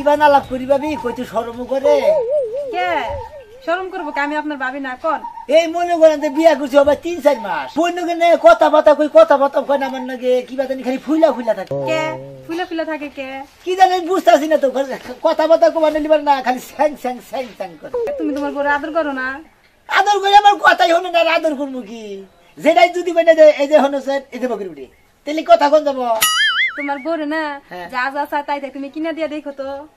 কিবান আলাপ করি ভাবি কইতে শরম করে কে করবো আমি আপনার না এই মনে করেন বিয়া করছি আবার তিন চার মাস নিয়ে কথা বাতা কই কথা বাতা আমার নাকি কি খালি ফুলা ফুলা থাকে কে ফুলা ফুলা থাকে কে কি জানি বুঝতাছি না তো কথা বাতা কো না খালি স্যাং স্যাং স্যাং স্যাং করে তুমি তোমার বড় আদর করো না আদর করে আমার কথাই হলো না আদর করবো কি যেটাই যদি মানে এই যে হনসেন এই যে বকরি উঠে তাহলে কথা কোন যাবো তোমার বড় না হ্যাঁ। যা যা চায় তাই তুমি কিনা দিয়ে দেখো তো